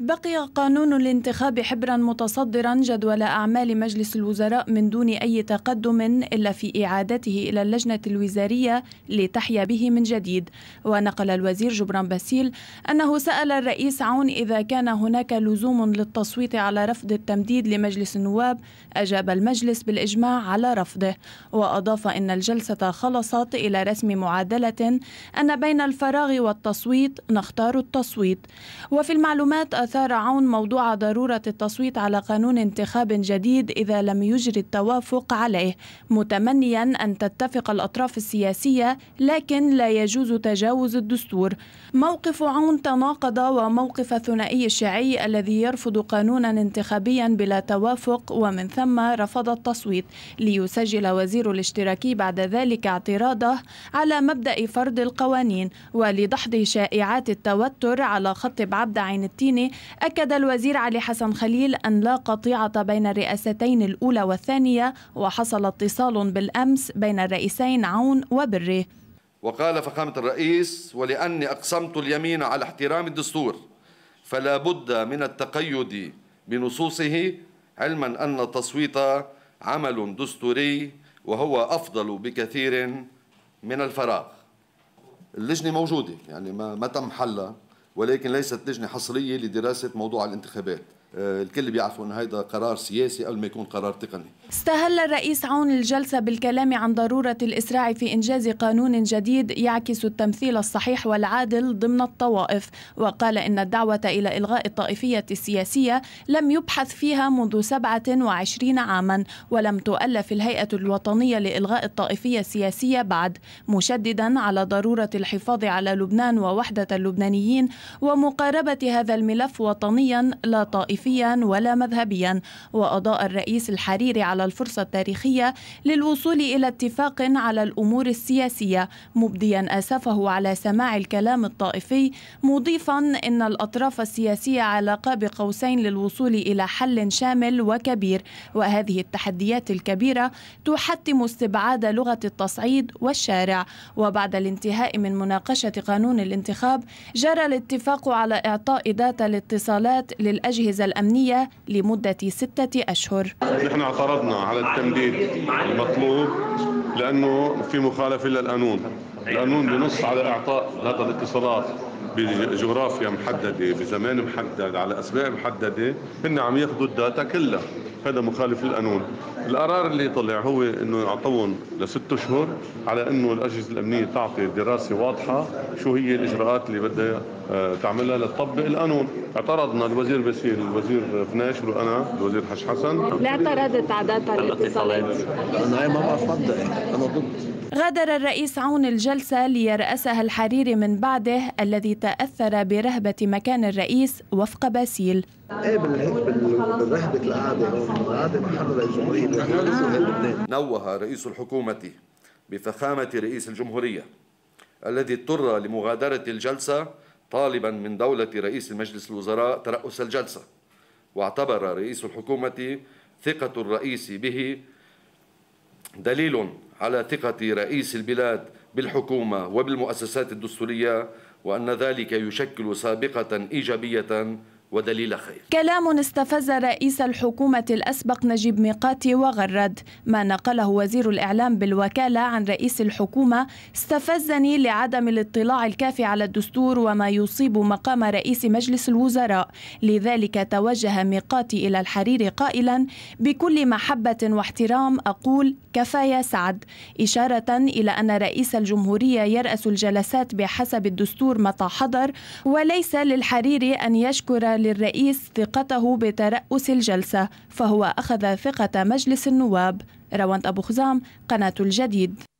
بقي قانون الانتخاب حبرا متصدرا جدول أعمال مجلس الوزراء من دون أي تقدم إلا في إعادته إلى اللجنة الوزارية لتحيا به من جديد ونقل الوزير جبران باسيل أنه سأل الرئيس عون إذا كان هناك لزوم للتصويت على رفض التمديد لمجلس النواب أجاب المجلس بالإجماع على رفضه وأضاف أن الجلسة خلصت إلى رسم معادلة أن بين الفراغ والتصويت نختار التصويت وفي المعلومات أثار عون موضوع ضرورة التصويت على قانون انتخاب جديد إذا لم يجري التوافق عليه متمنيا أن تتفق الأطراف السياسية لكن لا يجوز تجاوز الدستور موقف عون تناقض وموقف الثنائي الشيعي الذي يرفض قانونا انتخابيا بلا توافق ومن ثم رفض التصويت ليسجل وزير الاشتراكي بعد ذلك اعتراضه على مبدأ فرض القوانين ولدحض شائعات التوتر على خط عبد عين التيني أكد الوزير علي حسن خليل أن لا قطيعة بين الرئاستين الأولى والثانية وحصل اتصال بالأمس بين الرئيسين عون وبره وقال فخامة الرئيس ولأني أقسمت اليمين على احترام الدستور فلا بد من التقيد بنصوصه علما أن التصويت عمل دستوري وهو أفضل بكثير من الفراغ اللجنة موجودة يعني ما, ما تم حلها ولكن ليست لجنة حصرية لدراسة موضوع الانتخابات آه، الكل بيعرفوا انه هيدا قرار سياسي قبل ما يكون قرار تقني. استهل الرئيس عون الجلسه بالكلام عن ضروره الاسراع في انجاز قانون جديد يعكس التمثيل الصحيح والعادل ضمن الطوائف، وقال ان الدعوه الى الغاء الطائفيه السياسيه لم يبحث فيها منذ 27 عاما، ولم تؤلف الهيئه الوطنيه لالغاء الطائفيه السياسيه بعد، مشددا على ضروره الحفاظ على لبنان ووحده اللبنانيين ومقاربه هذا الملف وطنيا لا طائفيا. عاطفيا ولا مذهبيا وأضاء الرئيس الحريري على الفرصة التاريخية للوصول إلى اتفاق على الأمور السياسية مبديا أسفه على سماع الكلام الطائفي مضيفا أن الأطراف السياسية على قاب قوسين للوصول إلى حل شامل وكبير وهذه التحديات الكبيرة تحتم استبعاد لغة التصعيد والشارع وبعد الانتهاء من مناقشة قانون الانتخاب جرى الاتفاق على إعطاء داتا الاتصالات للأجهزة الأمنية لمدة ستة أشهر نحن اعترضنا على التمديد المطلوب لأنه في مخالفة للقانون القانون بنص على إعطاء هذا الاتصالات بجغرافيا محدده بزمان محدد على أسباب محدده هن عم ياخذوا الداتا كلها هذا مخالف للقانون القرار اللي طلع هو انه يعطون لست شهور على انه الاجهزه الامنيه تعطي دراسه واضحه شو هي الاجراءات اللي بدها آه، تعملها لتطبق القانون اعترضنا الوزير بسيل الوزير فناش وانا الوزير حش حسن لا اعترضت عادات الاتصالات انا ما بعرف انا ضد غادر الرئيس عون الجلسة ليرأسها الحريري من بعده الذي تأثر برهبة مكان الرئيس وفق باسيل ايه بالرهبة القعدة هون نوه رئيس الحكومة بفخامة رئيس الجمهورية الذي اضطر لمغادرة الجلسة طالبا من دولة رئيس مجلس الوزراء ترأس الجلسة واعتبر رئيس الحكومة ثقة الرئيس به دليل على ثقة رئيس البلاد بالحكومة وبالمؤسسات الدستورية وأن ذلك يشكل سابقة إيجابية ودليل خير كلام استفز رئيس الحكومة الأسبق نجيب ميقاتي وغرد ما نقله وزير الإعلام بالوكالة عن رئيس الحكومة استفزني لعدم الاطلاع الكافي على الدستور وما يصيب مقام رئيس مجلس الوزراء لذلك توجه ميقاتي إلى الحرير قائلا بكل محبة واحترام أقول كفى يا سعد إشارة إلى أن رئيس الجمهورية يرأس الجلسات بحسب الدستور متى حضر وليس للحرير أن يشكر للرئيس ثقته بترأس الجلسة فهو أخذ ثقة مجلس النواب روانت أبو خزام قناة الجديد